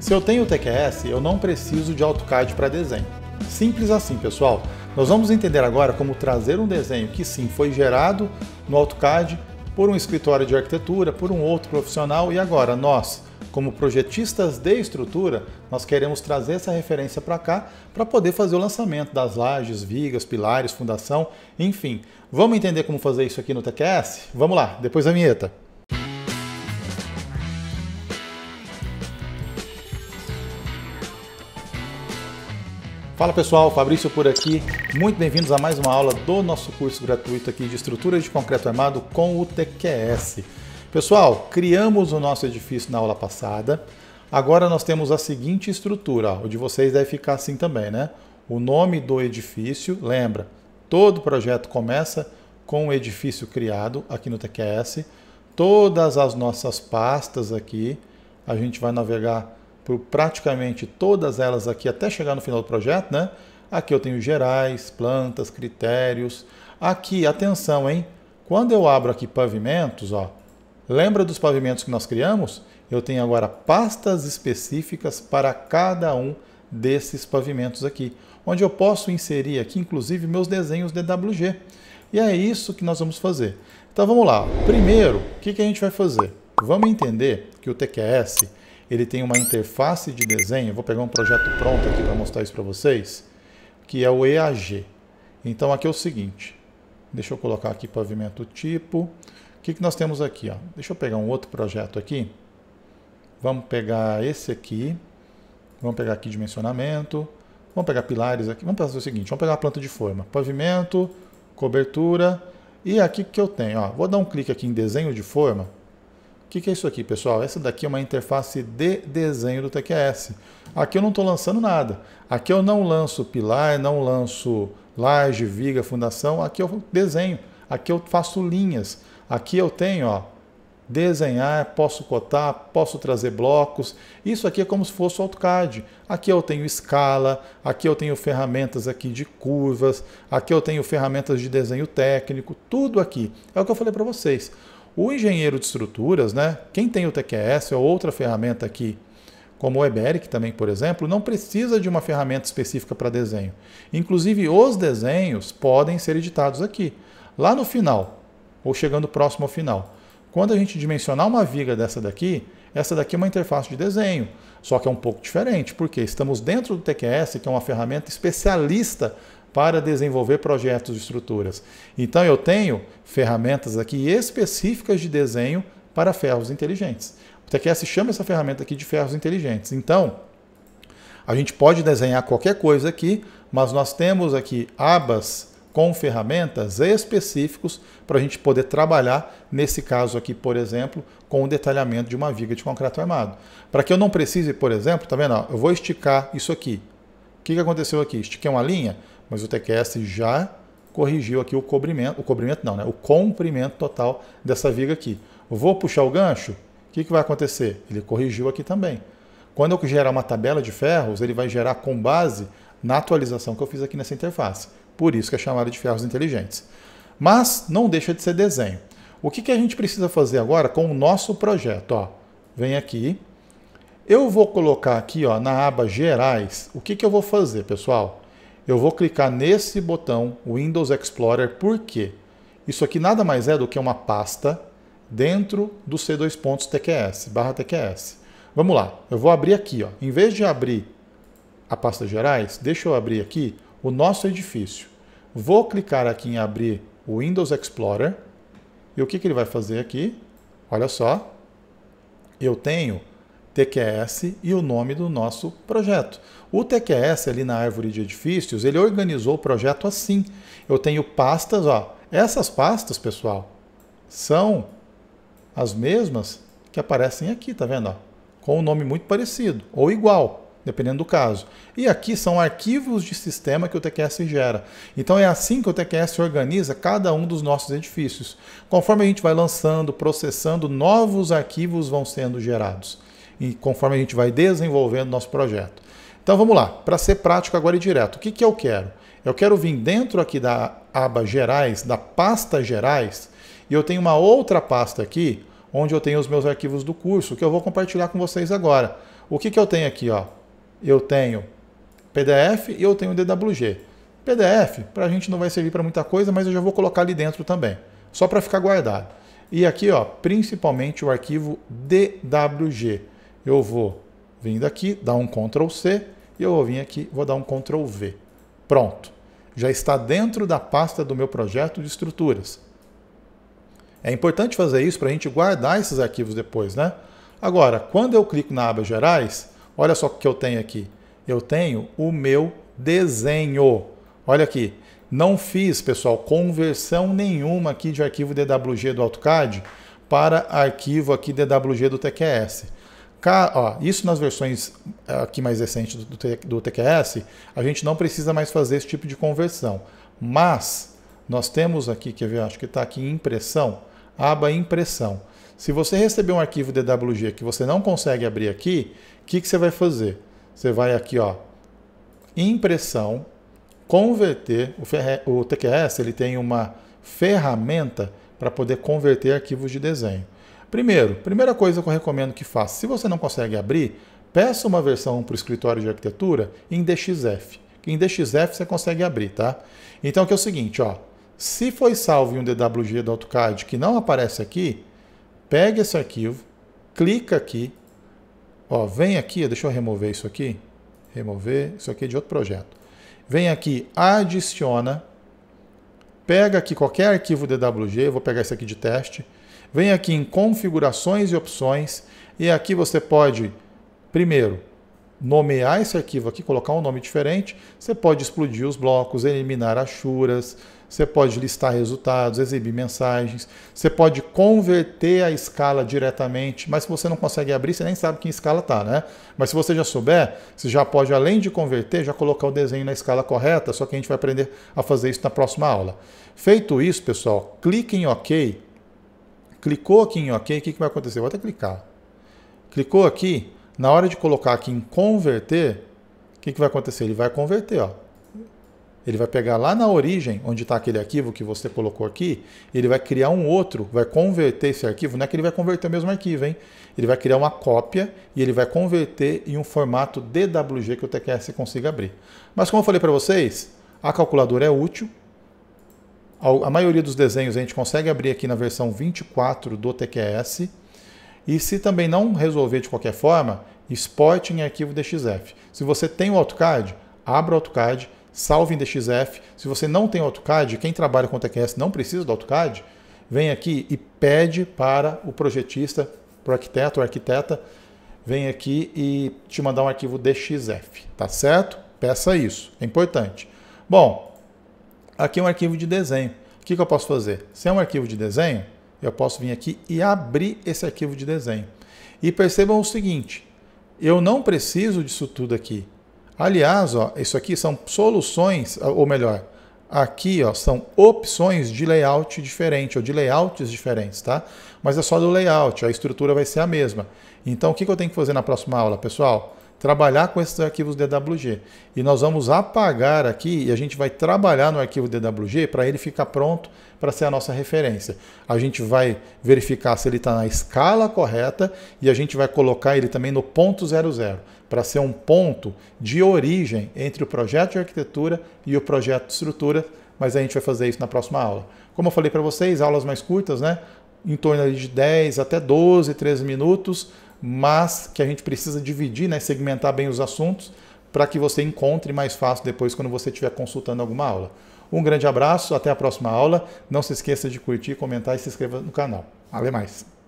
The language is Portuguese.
Se eu tenho o TQS, eu não preciso de AutoCAD para desenho. Simples assim, pessoal. Nós vamos entender agora como trazer um desenho que sim foi gerado no AutoCAD por um escritório de arquitetura, por um outro profissional e agora nós, como projetistas de estrutura, nós queremos trazer essa referência para cá para poder fazer o lançamento das lajes, vigas, pilares, fundação, enfim. Vamos entender como fazer isso aqui no TQS? Vamos lá, depois da vinheta. Fala pessoal, Fabrício por aqui. Muito bem-vindos a mais uma aula do nosso curso gratuito aqui de estrutura de concreto armado com o TQS. Pessoal, criamos o nosso edifício na aula passada. Agora nós temos a seguinte estrutura, o de vocês deve ficar assim também, né? O nome do edifício, lembra, todo projeto começa com o edifício criado aqui no TQS. Todas as nossas pastas aqui, a gente vai navegar por praticamente todas elas aqui até chegar no final do projeto, né? Aqui eu tenho gerais, plantas, critérios. Aqui, atenção, hein? Quando eu abro aqui pavimentos, ó, lembra dos pavimentos que nós criamos? Eu tenho agora pastas específicas para cada um desses pavimentos aqui, onde eu posso inserir aqui, inclusive, meus desenhos DWG. E é isso que nós vamos fazer. Então vamos lá. Primeiro, o que, que a gente vai fazer? Vamos entender que o TQS ele tem uma interface de desenho. Vou pegar um projeto pronto aqui para mostrar isso para vocês, que é o EAG. Então aqui é o seguinte. Deixa eu colocar aqui pavimento tipo. O que, que nós temos aqui? Ó? Deixa eu pegar um outro projeto aqui. Vamos pegar esse aqui. Vamos pegar aqui dimensionamento. Vamos pegar pilares aqui. Vamos fazer o seguinte: vamos pegar a planta de forma. Pavimento, cobertura. E aqui que eu tenho? Ó, vou dar um clique aqui em desenho de forma. O que, que, é isso aqui, pessoal? Essa daqui é uma interface de desenho do TQS. Aqui eu não estou lançando nada. Aqui eu não lanço pilar, não lanço laje, viga, fundação. Aqui eu desenho. Aqui eu faço linhas. Aqui eu tenho, ó, desenhar, posso cotar, posso trazer blocos. Isso aqui é como se fosse o AutoCAD. Aqui eu tenho escala, aqui eu tenho ferramentas aqui de curvas, aqui eu tenho ferramentas de desenho técnico, tudo aqui. É o que eu falei para vocês. O engenheiro de estruturas, né, quem tem o TQS ou outra ferramenta aqui, como o Eberic também, por exemplo, não precisa de uma ferramenta específica para desenho. Inclusive, os desenhos podem ser editados aqui. Lá no final, ou chegando próximo ao final, quando a gente dimensionar uma viga dessa daqui, essa daqui é uma interface de desenho, só que é um pouco diferente, porque estamos dentro do TQS, que é uma ferramenta especialista para desenvolver projetos de estruturas. Então eu tenho ferramentas aqui específicas de desenho para ferros inteligentes. O TQS chama essa ferramenta aqui de ferros inteligentes. Então, a gente pode desenhar qualquer coisa aqui, mas nós temos aqui abas com ferramentas específicos para a gente poder trabalhar, nesse caso aqui, por exemplo, com o detalhamento de uma viga de concreto armado. Para que eu não precise, por exemplo, tá vendo? Ó, eu vou esticar isso aqui. O que, que aconteceu aqui? Estiquei uma linha, mas o TQS já corrigiu aqui o cobrimento, o cobrimento não, né? O comprimento total dessa viga aqui. Vou puxar o gancho, o que, que vai acontecer? Ele corrigiu aqui também. Quando eu gerar uma tabela de ferros, ele vai gerar com base na atualização que eu fiz aqui nessa interface. Por isso que é chamado de ferros inteligentes. Mas não deixa de ser desenho. O que, que a gente precisa fazer agora com o nosso projeto? Ó, vem aqui. Eu vou colocar aqui ó, na aba Gerais. O que, que eu vou fazer, pessoal? eu vou clicar nesse botão Windows Explorer, por quê? Isso aqui nada mais é do que uma pasta dentro do c 2tqs TQS, barra TQS. Vamos lá, eu vou abrir aqui, ó. em vez de abrir a pasta gerais, deixa eu abrir aqui o nosso edifício. Vou clicar aqui em abrir o Windows Explorer, e o que, que ele vai fazer aqui? Olha só, eu tenho TQS e o nome do nosso projeto. O TQS ali na árvore de edifícios, ele organizou o projeto assim. Eu tenho pastas, ó. Essas pastas, pessoal, são as mesmas que aparecem aqui, tá vendo? Ó? Com um nome muito parecido ou igual, dependendo do caso. E aqui são arquivos de sistema que o TQS gera. Então é assim que o TQS organiza cada um dos nossos edifícios. Conforme a gente vai lançando, processando, novos arquivos vão sendo gerados e conforme a gente vai desenvolvendo nosso projeto. Então vamos lá, para ser prático agora e direto, o que, que eu quero? Eu quero vir dentro aqui da aba gerais, da pasta gerais, e eu tenho uma outra pasta aqui, onde eu tenho os meus arquivos do curso, que eu vou compartilhar com vocês agora. O que, que eu tenho aqui? Ó? Eu tenho PDF e eu tenho DWG. PDF, para a gente não vai servir para muita coisa, mas eu já vou colocar ali dentro também, só para ficar guardado. E aqui, ó, principalmente o arquivo DWG. Eu vou vir daqui, dar um Ctrl C e eu vou vir aqui, vou dar um Ctrl V. Pronto. Já está dentro da pasta do meu projeto de estruturas. É importante fazer isso para a gente guardar esses arquivos depois, né? Agora, quando eu clico na aba Gerais, olha só o que eu tenho aqui. Eu tenho o meu desenho. Olha aqui. Não fiz, pessoal, conversão nenhuma aqui de arquivo DWG do AutoCAD para arquivo aqui DWG do TQS. Ó, isso nas versões eh, aqui mais recentes do, do TQS, a gente não precisa mais fazer esse tipo de conversão. Mas nós temos aqui, quer ver, acho que está aqui impressão, aba impressão. Se você receber um arquivo DWG que você não consegue abrir aqui, o que, que você vai fazer? Você vai aqui, ó, impressão, converter, o, o TQS ele tem uma ferramenta para poder converter arquivos de desenho. Primeiro, primeira coisa que eu recomendo que faça, se você não consegue abrir, peça uma versão para o escritório de arquitetura em DXF. em DXF você consegue abrir, tá? Então que é o seguinte, ó, se foi salvo em um DWG do AutoCAD que não aparece aqui, pegue esse arquivo, clica aqui, ó, vem aqui, deixa eu remover isso aqui, remover, isso aqui é de outro projeto. Vem aqui, adiciona, pega aqui qualquer arquivo DWG, eu vou pegar esse aqui de teste, Vem aqui em configurações e opções e aqui você pode, primeiro, nomear esse arquivo aqui, colocar um nome diferente. Você pode explodir os blocos, eliminar achuras, você pode listar resultados, exibir mensagens, você pode converter a escala diretamente, mas se você não consegue abrir, você nem sabe que escala está, né? Mas se você já souber, você já pode, além de converter, já colocar o desenho na escala correta, só que a gente vai aprender a fazer isso na próxima aula. Feito isso, pessoal, clique em OK Clicou aqui em OK, o que, que vai acontecer? Vou até clicar. Clicou aqui, na hora de colocar aqui em converter, o que, que vai acontecer? Ele vai converter, ó. Ele vai pegar lá na origem, onde está aquele arquivo que você colocou aqui, ele vai criar um outro, vai converter esse arquivo. Não é que ele vai converter o mesmo arquivo, hein? Ele vai criar uma cópia e ele vai converter em um formato DWG que o TQS consiga abrir. Mas como eu falei para vocês, a calculadora é útil, a maioria dos desenhos a gente consegue abrir aqui na versão 24 do TQS. E se também não resolver de qualquer forma, exporte em arquivo DXF. Se você tem o AutoCAD, abra o AutoCAD, salve em DXF. Se você não tem o AutoCAD, quem trabalha com o TQS não precisa do AutoCAD, vem aqui e pede para o projetista, para o arquiteto ou arquiteta, vem aqui e te mandar um arquivo DXF, tá certo? Peça isso, é importante. Bom, aqui é um arquivo de desenho. O que, que eu posso fazer? Se é um arquivo de desenho, eu posso vir aqui e abrir esse arquivo de desenho. E percebam o seguinte, eu não preciso disso tudo aqui. Aliás, ó, isso aqui são soluções, ah, ou melhor, aqui ó, são opções de layout diferente, ou de layouts diferentes, tá? Mas é só do layout, a estrutura vai ser a mesma. Então, o que eu tenho que fazer na próxima aula, pessoal? trabalhar com esses arquivos DWG. E nós vamos apagar aqui e a gente vai trabalhar no arquivo DWG para ele ficar pronto para ser a nossa referência. A gente vai verificar se ele está na escala correta e a gente vai colocar ele também no ponto 00, para ser um ponto de origem entre o projeto de arquitetura e o projeto de estrutura, mas a gente vai fazer isso na próxima aula. Como eu falei para vocês, aulas mais curtas, né? Em torno de 10 até 12, 13 minutos mas que a gente precisa dividir, né, segmentar bem os assuntos para que você encontre mais fácil depois quando você estiver consultando alguma aula. Um grande abraço, até a próxima aula. Não se esqueça de curtir, comentar e se inscreva no canal. Até mais!